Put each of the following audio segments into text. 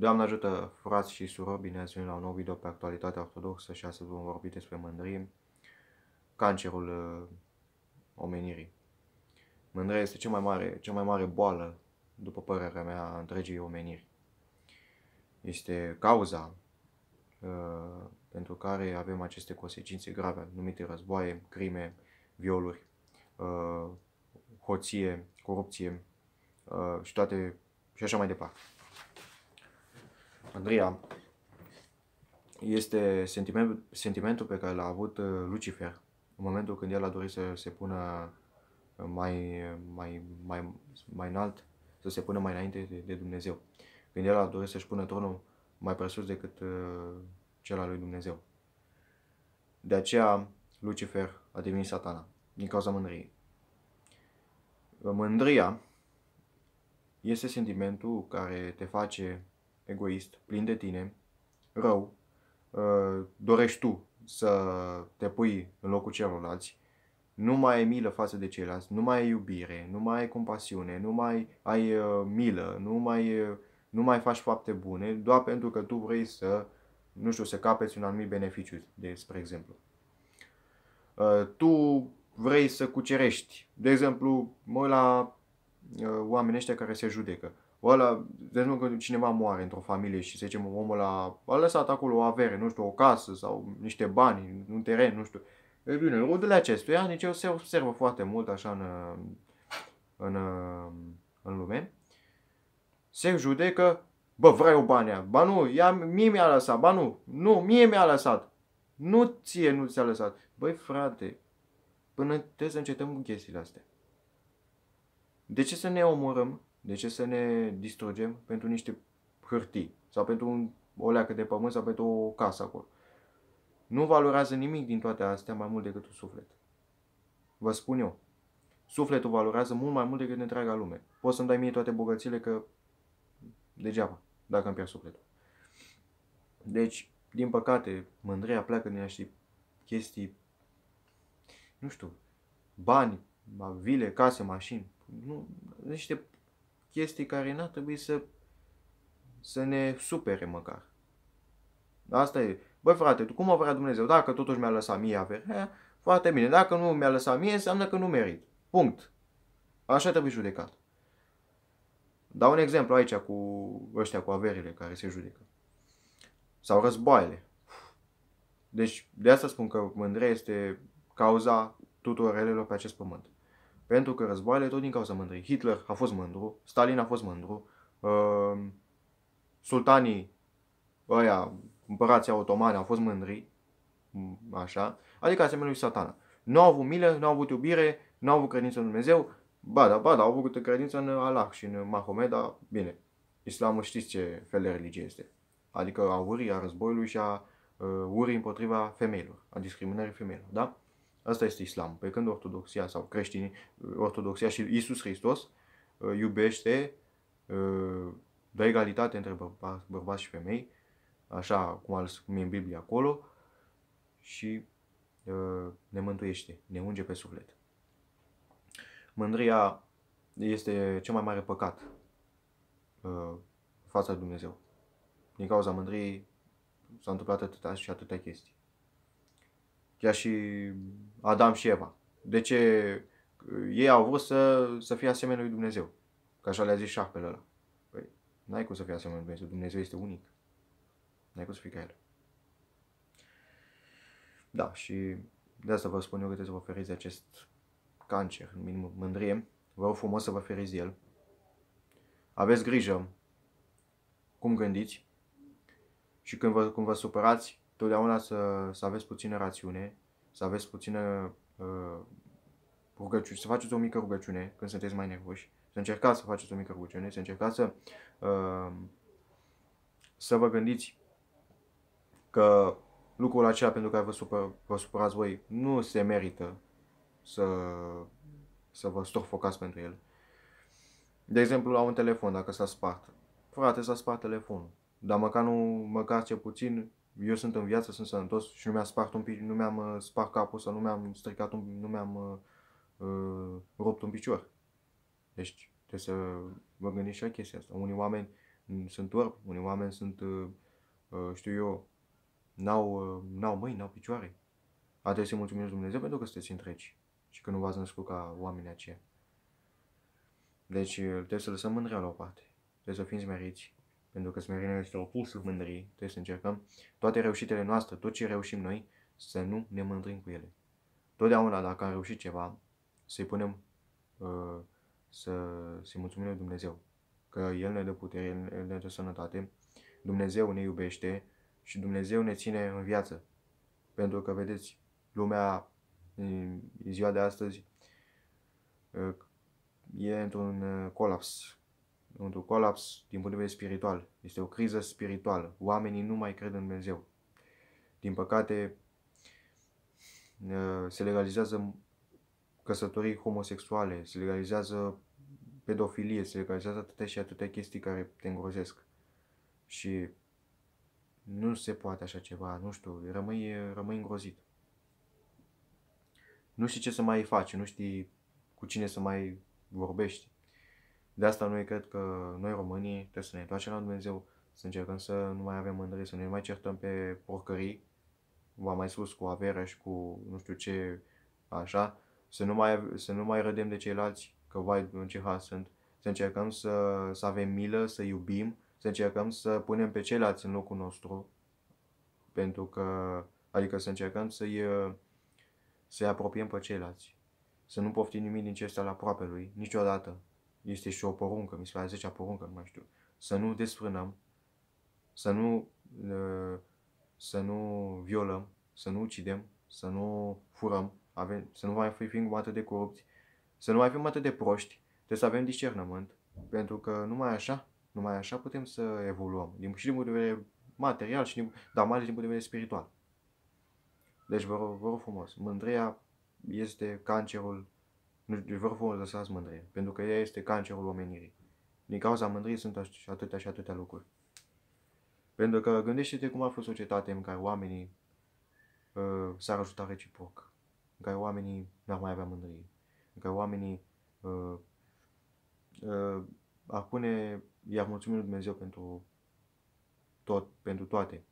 Doamne ajută, frați și surori, bine ați venit la un nou video pe actualitatea ortodoxă și astăzi vom vorbi despre mândrie, cancerul uh, omenirii. Mândrie este cea mai, mare, cea mai mare boală, după părerea mea, a întregii omeniri. Este cauza uh, pentru care avem aceste consecințe grave, numite războaie, crime, violuri, uh, hoție, corupție uh, și toate și așa mai departe. Andreea, este sentiment, sentimentul pe care l-a avut uh, Lucifer în momentul când el a dorit să se pună mai, mai, mai, mai înalt, să se pună mai înainte de, de Dumnezeu. Când el a dorit să-și pună tronul mai presus decât uh, cel al lui Dumnezeu. De aceea Lucifer a devenit satana, din cauza mândriei. Mândria este sentimentul care te face egoist, plin de tine, rău, uh, dorești tu să te pui în locul celorlalți, nu mai ai milă față de ceilalți, nu mai ai iubire, nu mai ai compasiune, nu mai ai uh, milă, nu mai, uh, nu mai faci fapte bune, doar pentru că tu vrei să, nu știu, să capeți un anumit beneficiu, de, spre exemplu. Tu vrei să cucerești. De exemplu, mă la oamenii ăștia care se judecă ăla, de exemplu, când cineva moare într-o familie și, să zicem, omul a, a lăsat acolo o avere, nu știu, o casă sau niște bani, un teren, nu știu. E bine, rudele acestuia, nici eu se observă foarte mult așa în, în, în lume, se judecă, bă, vrei o bani ba nu, ea, mie mi-a lăsat, ba nu, nu, mie mi-a lăsat, nu ție nu ți-a lăsat. Băi, frate, până trebuie să încetăm cu chestiile astea. De ce să ne omorăm de ce să ne distrugem pentru niște hârtii sau pentru un, o leacă de pământ sau pentru o casă acolo? Nu valorează nimic din toate astea mai mult decât un suflet. Vă spun eu, sufletul valorează mult mai mult decât întreaga lume. Poți să-mi dai mie toate bogățile că degeaba, dacă îmi pierd sufletul. Deci, din păcate, mândria pleacă din niște chestii, nu știu, bani, vile, case, mașini, nu, niște chestii care n-ar trebui să, să ne supere măcar. Asta e. Băi frate, tu cum mă vrea Dumnezeu? Dacă totuși mi-a lăsat mie averea, foarte bine. Dacă nu mi-a lăsat mie, înseamnă că nu merit. Punct. Așa trebuie judecat. Dau un exemplu aici cu ăștia cu averile care se judecă. Sau războaiele. Deci de asta spun că mândrie este cauza tuturor relelor pe acest pământ. Pentru că războaiele tot din cauza mândrii. Hitler a fost mândru, Stalin a fost mândru, uh, sultanii ăia, împărații otomani au fost mândri, mm, așa, adică asemenea lui satana. Nu au avut milă, nu au avut iubire, nu au avut credință în Dumnezeu, ba da, ba da, au avut credință în Allah și în Mahomet, dar bine, islamul știți ce fel de religie este. Adică a urii, a războiului și a uh, urii împotriva femeilor, a discriminării femeilor, da? Asta este islam. Pe păi când ortodoxia sau creștinii, ortodoxia și Isus Hristos uh, iubește uh, dă egalitate între bărba, bărbați și femei, așa cum, cum e în Biblie acolo, și uh, ne mântuiește, ne unge pe suflet. Mândria este cel mai mare păcat fața de Dumnezeu. Din cauza mândriei s-a întâmplat atâtea și atâtea chestii. Chiar și Adam și Eva. De ce uh, ei au vrut să, să fie asemenea lui Dumnezeu? Că așa le-a zis șarpele ăla. Păi, n-ai cum să fie asemenea lui Dumnezeu. Dumnezeu este unic. N-ai cum să fii ca el. Da, și de asta vă spun eu că trebuie să vă feriți de acest cancer, în minim mândrie. Vă rog frumos să vă feriți de el. Aveți grijă cum gândiți și când vă, cum vă supărați, totdeauna să, să aveți puțină rațiune, să aveți puțină uh, rugăciune, să faceți o mică rugăciune când sunteți mai nervoși, să încercați să faceți o mică rugăciune, să încercați să, uh, să vă gândiți că lucrul acela pentru care vă, supă, vă supărați voi nu se merită să, să vă storfocați pentru el. De exemplu, la un telefon, dacă s-a spart. Frate, s-a spart telefonul. Dar măcar nu, măcar ce puțin, eu sunt în viață, sunt sănătos și nu mi-am spart un pic, nu mi-am uh, spart capul sau nu mi-am stricat un, nu mi-am uh, uh rupt un picior. Deci trebuie să vă gândiți și la chestia asta. Unii oameni sunt orbi, unii oameni sunt, uh, uh, știu eu, n-au, uh, n-au mâini, n-au picioare. A să-i mulțumesc Dumnezeu pentru că sunteți întregi și că nu v-ați născut ca oamenii aceia. Deci trebuie să lăsăm mândria la o parte. Trebuie să fiți smeriți, pentru că smerenia este opusul mândriei, trebuie să încercăm toate reușitele noastre, tot ce reușim noi, să nu ne mândrim cu ele. Totdeauna, dacă am reușit ceva, să-i punem, uh, să, să-i mulțumim lui Dumnezeu, că El ne dă putere, El ne dă sănătate, Dumnezeu ne iubește și Dumnezeu ne ține în viață. Pentru că, vedeți, lumea în ziua de astăzi uh, e într-un uh, colaps într-un colaps din punct de vedere spiritual. Este o criză spirituală. Oamenii nu mai cred în Dumnezeu. Din păcate, uh, se legalizează căsătorii homosexuale, se legalizează pedofilie, se legalizează atâtea și atâtea chestii care te îngrozesc. Și nu se poate așa ceva, nu știu, rămâi, rămâi îngrozit. Nu știi ce să mai faci, nu știi cu cine să mai vorbești. De asta noi cred că noi românii trebuie să ne întoarcem la Dumnezeu, să încercăm să nu mai avem mândrie, să nu ne mai certăm pe porcării, v-am mai spus, cu averea și cu nu știu ce, așa, să nu mai, să nu mai rădem de ceilalți, că vai în ce hal sunt, să încercăm să, să avem milă, să iubim, să încercăm să punem pe ceilalți în locul nostru, pentru că, adică să încercăm să-i, să-i apropiem pe ceilalți, să nu poftim nimic din ce este al lui, niciodată, este și o poruncă, mi se pare a poruncă, nu mai știu, să nu desfrânăm, să nu, uh, să nu violăm, să nu ucidem, să nu furăm, avem, să nu mai fim atât de corupți, să nu mai fim atât de proști, trebuie să avem discernământ, pentru că numai așa, numai așa putem să evoluăm, din, și din punct de vedere material, și din, dar mai ales din punct de vedere spiritual. Deci vă rog, vă rog frumos, mândria este cancerul Vârful lăsați mândrie, pentru că ea este cancerul omenirii. Din cauza mândriei sunt atâtea și atâtea lucruri. Pentru că gândește-te cum a fost societatea în care oamenii uh, s-ar ajuta reciproc, în care oamenii n-ar mai avea mândrie, în care oamenii uh, uh, ar pune, i-ar mulțumi lui Dumnezeu pentru tot, pentru toate,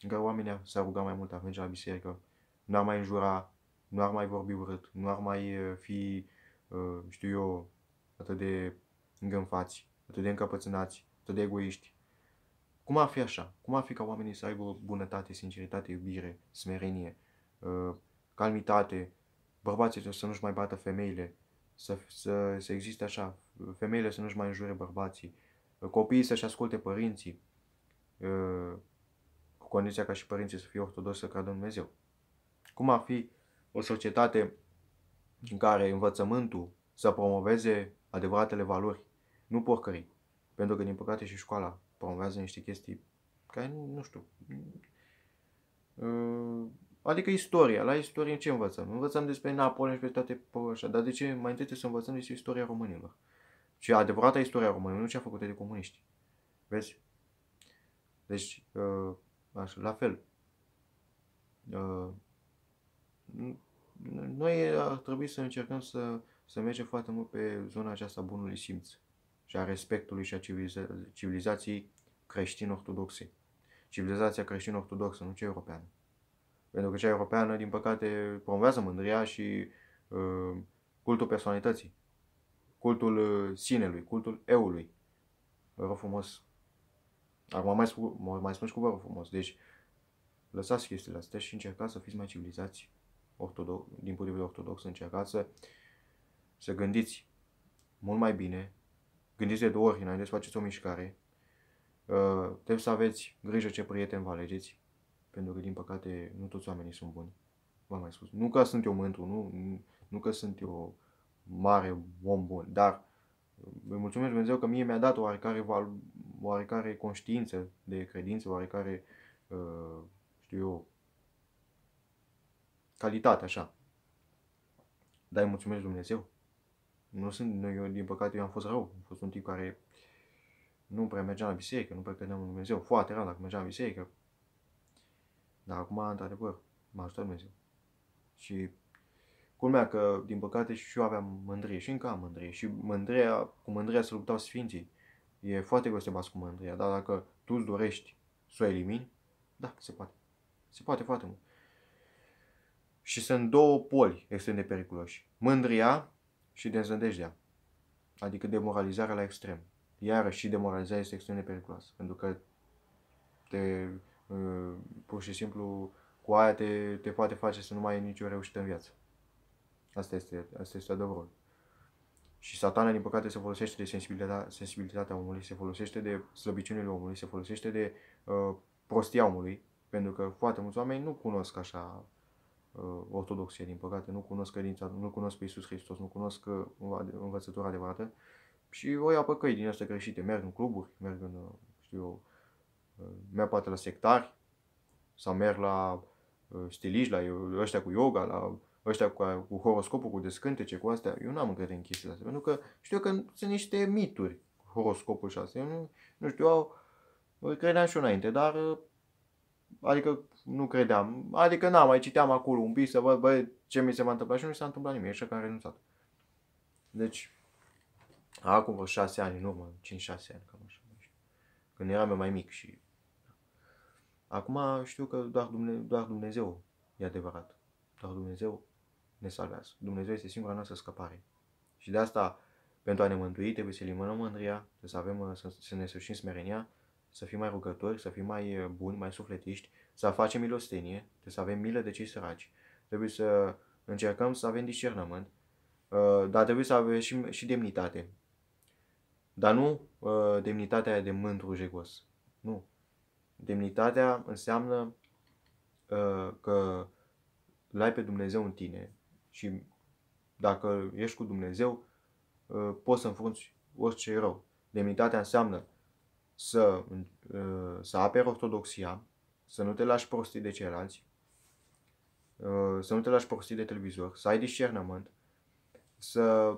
în care oamenii s-ar ruga mai mult, ar merge la biserică, n-ar mai înjura, nu ar mai vorbi urât, nu ar mai uh, fi Ă, știu eu, atât de îngânfați, atât de încăpățânați, atât de egoiști. Cum ar fi așa? Cum ar fi ca oamenii să aibă bunătate, sinceritate, iubire, smerenie, ă, calmitate, bărbații să nu-și mai bată femeile, să, să, să existe așa, femeile să nu-și mai înjure bărbații, ă, copiii să-și asculte părinții, cu condiția ca și părinții să fie ortodoxi să cadă în Dumnezeu. Cum ar fi o societate în care învățământul să promoveze adevăratele valori, nu porcării. Pentru că, din păcate, și școala promovează niște chestii care, nu știu, uh, Adică istoria. La istorie ce învățăm? Învățăm despre Napoleon și pe toate așa. Dar de ce mai întâi să învățăm despre istoria românilor? Și adevărata istoria românilor, nu cea făcută de comuniști. Vezi? Deci, uh, așa, la fel. Uh, noi uh, ar trebui să încercăm să, să mergem foarte mult pe zona aceasta bunului simț și a respectului și a civiliza- civilizației creștin-ortodoxe. Civilizația creștin-ortodoxă, nu cea europeană. Pentru că cea europeană, din păcate, promovează mândria și uh, cultul personalității, cultul uh, sinelui, cultul eului. Vă rog frumos. Acum mai, spun, mai spun și cu vă rog frumos. Deci, lăsați chestiile astea și încercați să fiți mai civilizați ortodox, din punct de vedere ortodox, încercați să, să gândiți mult mai bine, gândiți de două ori înainte să faceți o mișcare, uh, trebuie să aveți grijă ce prieteni vă alegeți, pentru că, din păcate, nu toți oamenii sunt buni. V-am mai spus. Nu că sunt eu mântru, nu, nu că sunt eu mare om bun, dar uh, îi mulțumesc Dumnezeu că mie mi-a dat oarecare, oarecare conștiință de credință, oarecare, uh, știu eu, calitate, așa. Dar îi mulțumesc Dumnezeu. Nu sunt, nu, eu, din păcate, eu am fost rău. Am fost un tip care nu prea mergea la biserică, nu prea credeam în Dumnezeu. Foarte rar dacă mergeam la biserică. Dar acum, într-adevăr, m-a ajutat Dumnezeu. Și culmea că, din păcate, și eu aveam mândrie și încă am mândrie. Și mândria, cu mândria se luptau sfinții. E foarte greu să te bați cu mândria, dar dacă tu îți dorești să o elimini, da, se poate. Se poate foarte mult. Și sunt două poli extrem de periculoși. Mândria și dezândejdea. Adică demoralizarea la extrem. iar și demoralizarea este extrem de periculoasă. Pentru că te, uh, pur și simplu cu aia te, te poate face să nu mai ai nicio reușită în viață. Asta este, asta este adevărul. Și satana, din păcate, se folosește de sensibilitatea, sensibilitatea omului, se folosește de slăbiciunile omului, se folosește de uh, prostia omului, pentru că foarte mulți oameni nu cunosc așa Uh, ortodoxie, din păcate, nu cunosc credința, nu cunosc pe Iisus Hristos, nu cunosc uh, învățătura adevărată și o ia pe căi din astea greșite, merg în cluburi, merg în, uh, știu eu, merg poate la sectari sau merg la stiliști, la ăștia cu yoga, la ăștia cu, cu horoscopul, cu descântece, cu astea, eu n-am încredere în chestiile astea, pentru că știu că sunt niște mituri horoscopul și astea, eu nu, nu știu, au, credeam și eu înainte, dar Adică nu credeam. Adică n-am, mai citeam acolo un pic să văd, bă, ce mi se va întâmpla și nu mi s-a întâmplat nimic, așa că am renunțat. Deci, acum vreo șase ani în urmă, 5-6 ani, cam așa, nu știu. Când eram eu mai mic și... Da. Acum știu că doar, Dumne- doar Dumnezeu e adevărat. Doar Dumnezeu ne salvează. Dumnezeu este singura noastră scăpare. Și de asta, pentru a ne mântui, trebuie să eliminăm mândria, să, avem, să, să ne sușim smerenia, să fim mai rugători, să fim mai eh, buni, mai sufletiști, să facem milostenie, trebuie să avem milă de cei săraci, trebuie să încercăm să avem discernământ, eh, dar trebuie să avem și, și demnitate. Dar nu eh, demnitatea de mândru jegos. Nu. Demnitatea înseamnă că l-ai pe Dumnezeu în tine și dacă ești cu Dumnezeu, poți să înfrunți orice rău. Demnitatea înseamnă să, uh, să aperi ortodoxia, să nu te lași prostii de ceilalți, uh, să nu te lași prostii de televizor, să ai discernământ, să,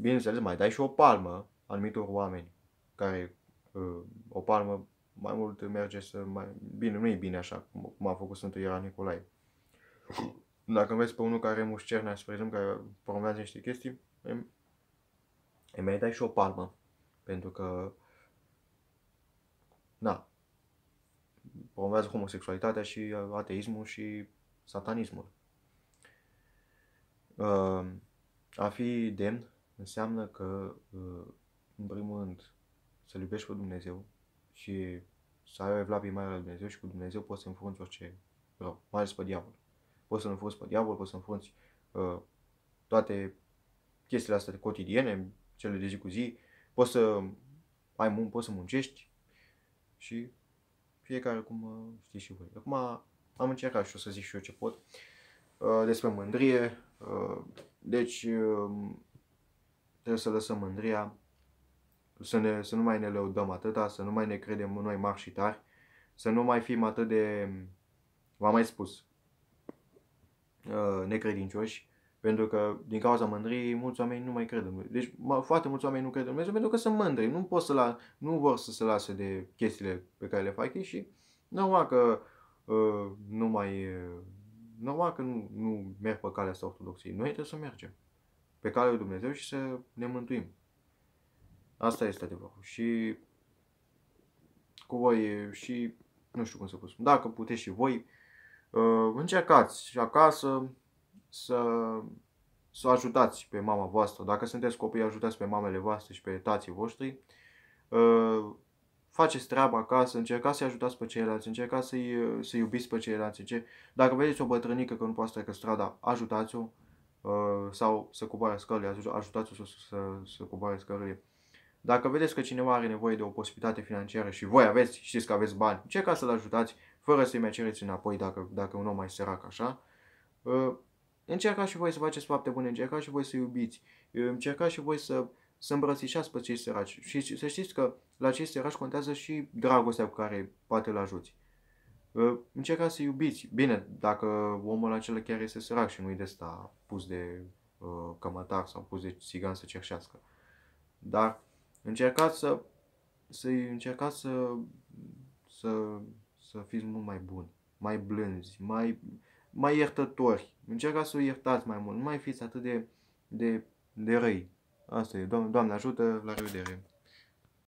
bineînțeles, mai dai și o palmă anumitor oameni care uh, o palmă mai mult merge să mai... Bine, nu e bine așa cum a făcut Sfântul Ioan Nicolae. Dacă vezi pe unul care mușcernea, spre exemplu, care promovează niște chestii, îi mai dai și o palmă. Pentru că promovează homosexualitatea și uh, ateismul și satanismul. Uh, a fi demn înseamnă că, uh, în primul rând, să-L iubești pe Dumnezeu și să ai o evlavie mare la Dumnezeu și cu Dumnezeu poți să înfrunți orice rău, mai ales pe diavol. Poți să înfrunți pe diavol, poți să înfrunți toate chestiile astea cotidiene, cele de zi cu zi, poți să ai mun, poți să muncești și fiecare cum uh, știți și voi. Acum am încercat și o să zic și eu ce pot uh, despre mândrie. Uh, deci um, trebuie să lăsăm mândria, să, ne, să nu mai ne lăudăm atâta, să nu mai ne credem noi mari și tari, să nu mai fim atât de, v-am mai spus, necredincioși, pentru că din cauza mândriei mulți oameni nu mai cred în Dumnezeu. Deci foarte mulți oameni nu cred în Dumnezeu pentru că sunt mândri. Nu, pot să la, nu vor să se lase de chestiile pe care le fac ei și normal că uh, nu mai... Normal că nu, nu merg pe calea asta ortodoxiei. Noi trebuie să mergem pe calea lui Dumnezeu și să ne mântuim. Asta este adevărul. Și cu voi și nu știu cum să vă spun. Dacă puteți și voi, uh, încercați și acasă, să, să ajutați pe mama voastră. Dacă sunteți copii, ajutați pe mamele voastre și pe tații voștri. Uh, faceți treaba acasă, încercați să-i ajutați pe ceilalți, încercați să-i, să iubiți pe ceilalți. Deci, dacă vedeți o bătrânică că nu poate să strada, ajutați-o uh, sau să coboare scările, ajutați-o să, să, să coboare scările. Dacă vedeți că cineva are nevoie de o posibilitate financiară și voi aveți, știți că aveți bani, încercați să-l ajutați fără să-i mai cereți înapoi dacă, dacă un om mai sărac așa. Uh, Încercați și voi să faceți fapte bune, încercați și voi să iubiți, încercați și voi să, să îmbrățișați pe cei săraci. Și să știți că la cei săraci contează și dragostea cu care poate îl ajuți. Încercați să iubiți. Bine, dacă omul acela chiar este sărac și nu-i de sta pus de uh, cămătar sau pus de țigan să cerșească. Dar încercați să, să încercați să, să, să fiți mult mai buni, mai blânzi, mai mai iertători. Încercați să o iertați mai mult. Nu mai fiți atât de, de, de răi. Asta e. Doamne, Doamne ajută la revedere.